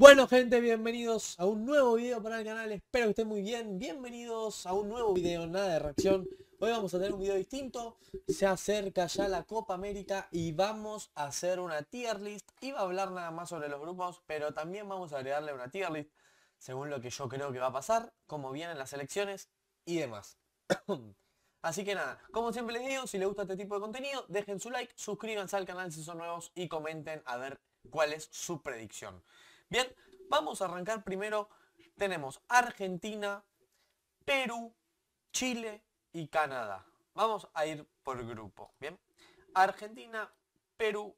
Bueno gente, bienvenidos a un nuevo video para el canal, espero que estén muy bien, bienvenidos a un nuevo video, nada de reacción Hoy vamos a hacer un video distinto, se acerca ya la Copa América y vamos a hacer una tier list Iba a hablar nada más sobre los grupos, pero también vamos a agregarle una tier list Según lo que yo creo que va a pasar, cómo vienen las elecciones y demás Así que nada, como siempre les digo, si les gusta este tipo de contenido, dejen su like, suscríbanse al canal si son nuevos y comenten a ver cuál es su predicción Bien, vamos a arrancar primero. Tenemos Argentina, Perú, Chile y Canadá. Vamos a ir por grupo. Bien, Argentina, Perú,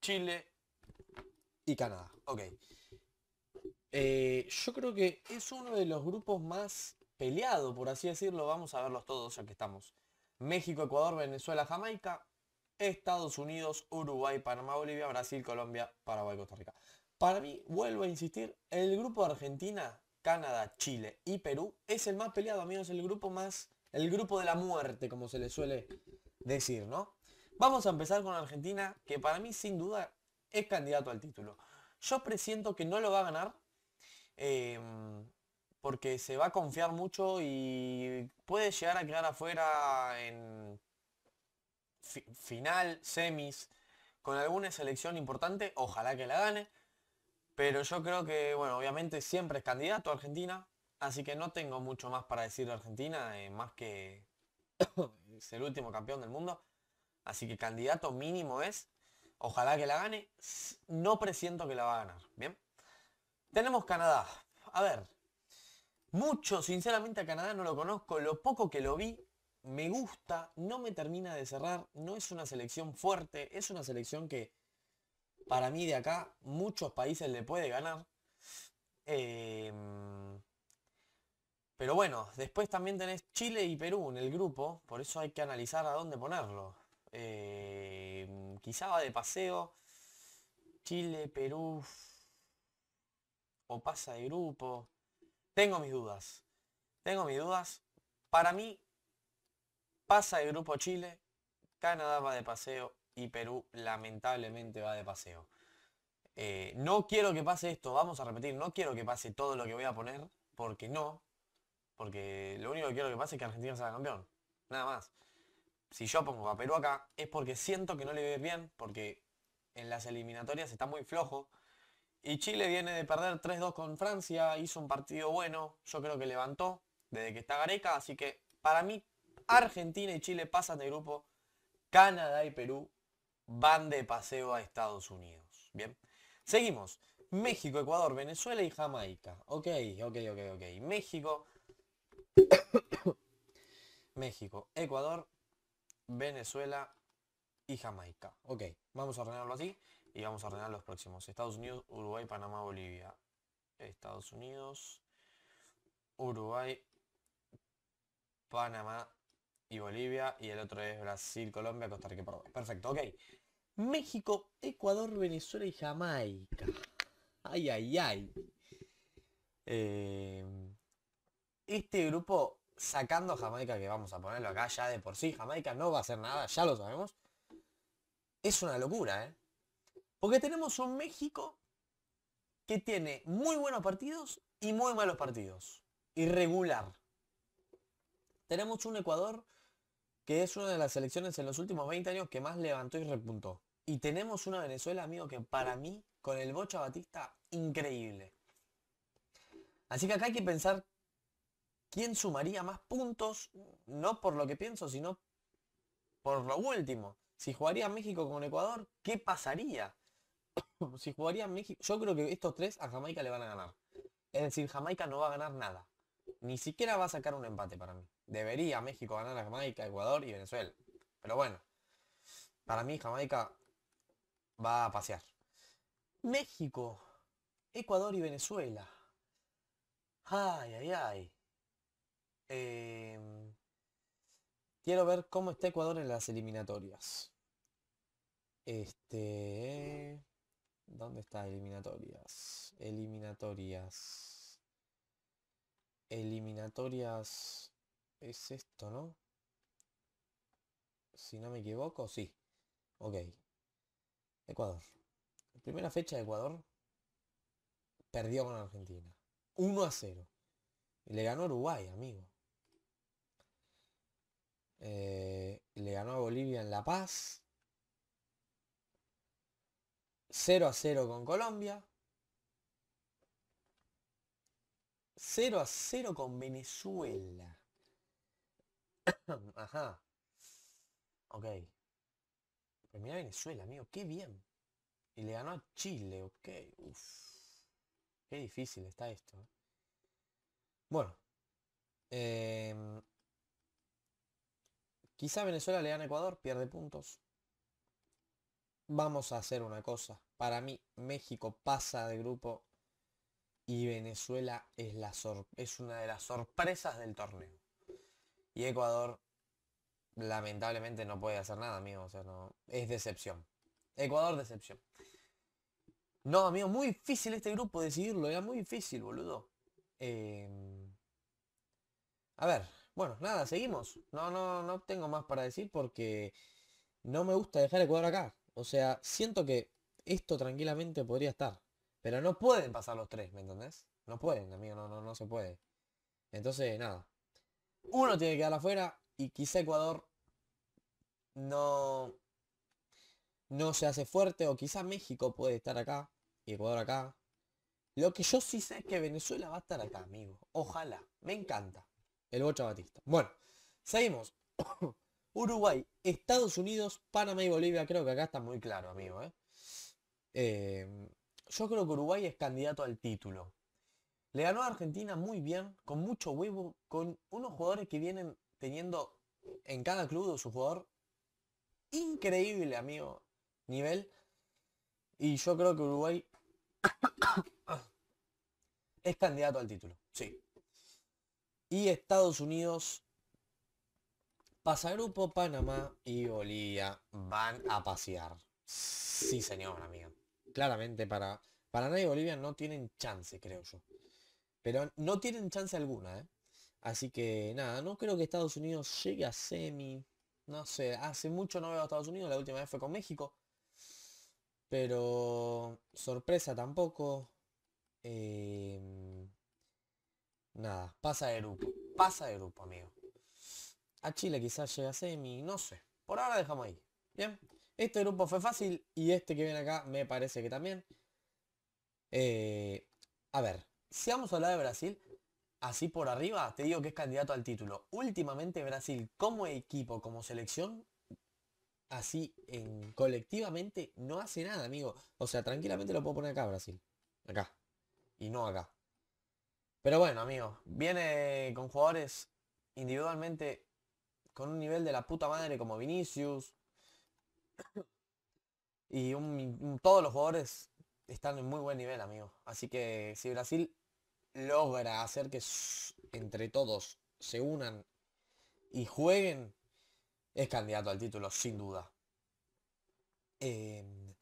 Chile y Canadá. Ok. Eh, yo creo que es uno de los grupos más peleados, por así decirlo. Vamos a verlos todos ya que estamos. México, Ecuador, Venezuela, Jamaica, Estados Unidos, Uruguay, Panamá, Bolivia, Brasil, Colombia, Paraguay, Costa Rica. Para mí, vuelvo a insistir, el grupo Argentina, Canadá, Chile y Perú es el más peleado, amigos, el grupo más, el grupo de la muerte, como se le suele decir, ¿no? Vamos a empezar con Argentina, que para mí sin duda es candidato al título. Yo presiento que no lo va a ganar, em, porque se va a confiar mucho y puede llegar a quedar afuera en final, semis, con alguna selección importante, ojalá que la gane. Pero yo creo que, bueno, obviamente siempre es candidato a Argentina, así que no tengo mucho más para decir de Argentina, eh, más que es el último campeón del mundo. Así que candidato mínimo es. Ojalá que la gane. No presiento que la va a ganar. Bien. Tenemos Canadá. A ver. Mucho, sinceramente a Canadá no lo conozco. Lo poco que lo vi me gusta. No me termina de cerrar. No es una selección fuerte. Es una selección que para mí de acá muchos países le puede ganar. Em, pero bueno, después también tenés Chile y Perú en el grupo, por eso hay que analizar a dónde ponerlo. Em, quizá va de paseo. Chile, Perú. O pasa de grupo. Tengo mis dudas. Tengo mis dudas. Para mí, pasa de grupo Chile. Canadá va de paseo y Perú lamentablemente va de paseo. Eh, no quiero que pase esto, vamos a repetir, no quiero que pase todo lo que voy a poner, porque no, porque lo único que quiero que pase es que Argentina sea campeón, nada más. Si yo pongo a Perú acá es porque siento que no le ves bien, porque en las eliminatorias está muy flojo. Y Chile viene de perder 3-2 con Francia, hizo un partido bueno, yo creo que levantó desde que está Gareca, así que para mí Argentina y Chile pasan de grupo, Canadá y Perú van de paseo a Estados Unidos. Bien, seguimos. México, Ecuador, Venezuela y Jamaica. Ok, ok, ok, ok. México. México, Ecuador, Venezuela y Jamaica. Ok, vamos a ordenarlo así y vamos a ordenar los próximos. Estados Unidos, Uruguay, Panamá, Bolivia. Estados Unidos, Uruguay, Panamá, y Bolivia. Y el otro es Brasil, Colombia, Costa Rica y Perfecto, ok. México, Ecuador, Venezuela y Jamaica. Ay, ay, ay. Eh, este grupo, sacando Jamaica, que vamos a ponerlo acá ya de por sí, Jamaica no va a hacer nada, ya lo sabemos. Es una locura, ¿eh? Porque tenemos un México que tiene muy buenos partidos y muy malos partidos. Irregular. Tenemos un Ecuador que es una de las selecciones en los últimos 20 años que más levantó y repuntó. Y tenemos una Venezuela, amigo, que para mí, con el Bocha Batista, increíble. Así que acá hay que pensar quién sumaría más puntos, no por lo que pienso, sino por lo último. Si jugaría México con Ecuador, ¿qué pasaría? si jugaría México, yo creo que estos tres a Jamaica le van a ganar. Es decir, Jamaica no va a ganar nada. Ni siquiera va a sacar un empate para mí debería México ganar a Jamaica, Ecuador y Venezuela. Pero bueno, para mí Jamaica va a pasear. México, Ecuador y Venezuela. Ay, ay, ay. Em, quiero ver cómo está Ecuador en las eliminatorias. Este... ¿Dónde está eliminatorias? Eliminatorias. Eliminatorias es esto, ¿no? Si no me equivoco, sí. Ok. Ecuador. primera fecha Ecuador perdió con Argentina. 1 a 0. Y le ganó Uruguay, amigo. Eh, le ganó a Bolivia en La Paz. 0 a 0 con Colombia. 0 a 0 con Venezuela. Ajá. Ok. Mira Venezuela, amigo. Qué bien. Y le ganó a Chile, ok. Uf. Qué difícil está esto. ¿eh? Bueno. Em, quizá Venezuela le gane a Ecuador, pierde puntos. Vamos a hacer una cosa. Para mí, México pasa de grupo y Venezuela es, la es una de las sorpresas del torneo. Y Ecuador, lamentablemente, no puede hacer nada, amigo. O sea, no. Es decepción. Ecuador, decepción. No, amigo, muy difícil este grupo decidirlo. Era muy difícil, boludo. Em, a ver, bueno, nada, seguimos. No, no, no tengo más para decir porque no me gusta dejar Ecuador acá. O sea, siento que esto tranquilamente podría estar. Pero no pueden pasar los tres, ¿me entendés? No pueden, amigo, no, no, no se puede. Entonces, nada uno tiene que quedar afuera y quizá Ecuador no, no se hace fuerte o quizá México puede estar acá y Ecuador acá. Lo que yo sí sé es que Venezuela va a estar acá, amigo. Ojalá. Me encanta. El Bocha Batista. Bueno, seguimos. Uruguay, Estados Unidos, Panamá y Bolivia. Creo que acá está muy claro, amigo. ¿eh? Eh, yo creo que Uruguay es candidato al título. Le ganó a Argentina muy bien, con mucho huevo, con unos jugadores que vienen teniendo en cada club de su jugador increíble, amigo, nivel. Y yo creo que Uruguay es candidato al título, sí. Y Estados Unidos Pasagrupo Panamá y Bolivia van a pasear. Sí, señor, amigo. Claramente para Paraná y Bolivia no tienen chance, creo yo. Pero no tienen chance alguna, ¿eh? Así que nada, no creo que Estados Unidos llegue a semi. No sé, hace mucho no veo a Estados Unidos, la última vez fue con México. Pero sorpresa tampoco. Em, nada, pasa de grupo. Pasa de grupo, amigo. A Chile quizás llegue a semi, no sé. Por ahora dejamos ahí. Bien, este grupo fue fácil y este que viene acá me parece que también. Eh, a ver, si vamos a hablar de Brasil, así por arriba, te digo que es candidato al título. Últimamente Brasil como equipo, como selección, así colectivamente no hace nada, amigo. O sea, tranquilamente lo puedo poner acá, Brasil. Acá. Y no acá. Pero bueno, amigo, viene con jugadores individualmente con un nivel de la puta madre como Vinicius. Y todos los jugadores están en muy buen nivel, amigo. Así que si Brasil logra hacer que entre todos se unan y jueguen, es candidato al título, sin duda. Em,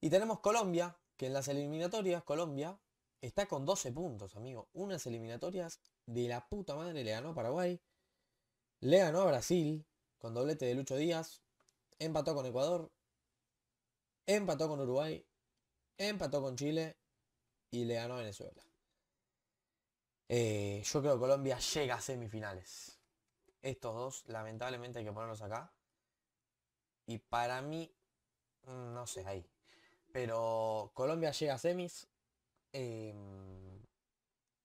y tenemos Colombia, que en las eliminatorias, Colombia está con 12 puntos, amigo. Unas eliminatorias de la puta madre le ganó a Paraguay, le ganó a Brasil con doblete de Lucho Díaz, empató con Ecuador, empató con Uruguay empató con Chile y le ganó a Venezuela. Eh, yo creo que Colombia llega a semifinales. Estos dos, lamentablemente, hay que ponerlos acá. Y para mí, mm, no sé, ahí. Pero Colombia llega a semis. Em,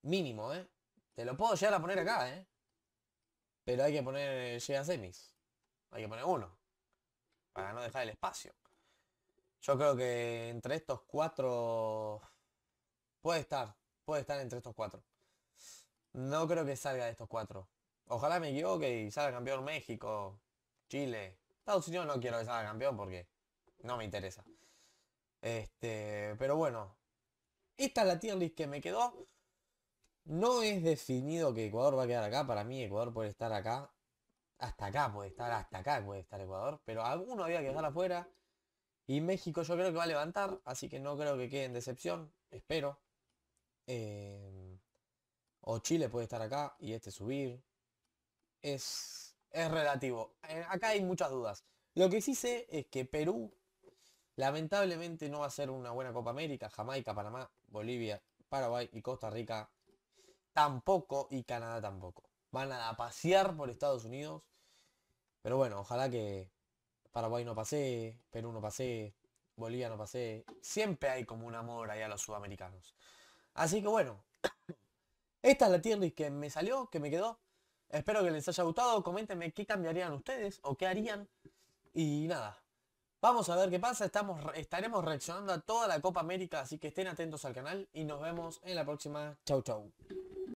mínimo, ¿eh? Te lo puedo llegar a poner acá, ¿eh? Pero hay que poner, llega a semis. Hay que poner uno. Para no dejar el espacio. Yo creo que entre estos cuatro puede estar, puede estar entre estos cuatro. No creo que salga de estos cuatro. Ojalá me equivoque y salga campeón México, Chile. Estados Unidos no quiero que salga campeón porque no me interesa. Este, pero bueno, esta es la tier list que me quedó. No es definido que Ecuador va a quedar acá. Para mí Ecuador puede estar acá. Hasta acá puede estar, hasta acá puede estar Ecuador. Pero alguno había que dejar afuera. Y México yo creo que va a levantar, así que no creo que quede en decepción, espero. Eh, o Chile puede estar acá y este subir. Es, es relativo. Eh, acá hay muchas dudas. Lo que sí sé es que Perú lamentablemente no va a ser una buena Copa América. Jamaica, Panamá, Bolivia, Paraguay y Costa Rica tampoco y Canadá tampoco. Van a pasear por Estados Unidos. Pero bueno, ojalá que, Paraguay no pasé, Perú no pasé, Bolivia no pasé. Siempre hay como un amor ahí a los sudamericanos. Así que bueno, esta es la tierra que me salió, que me quedó. Espero que les haya gustado. Coméntenme qué cambiarían ustedes o qué harían. Y nada, vamos a ver qué pasa. Estamos, estaremos reaccionando a toda la Copa América, así que estén atentos al canal y nos vemos en la próxima. Chau, chau.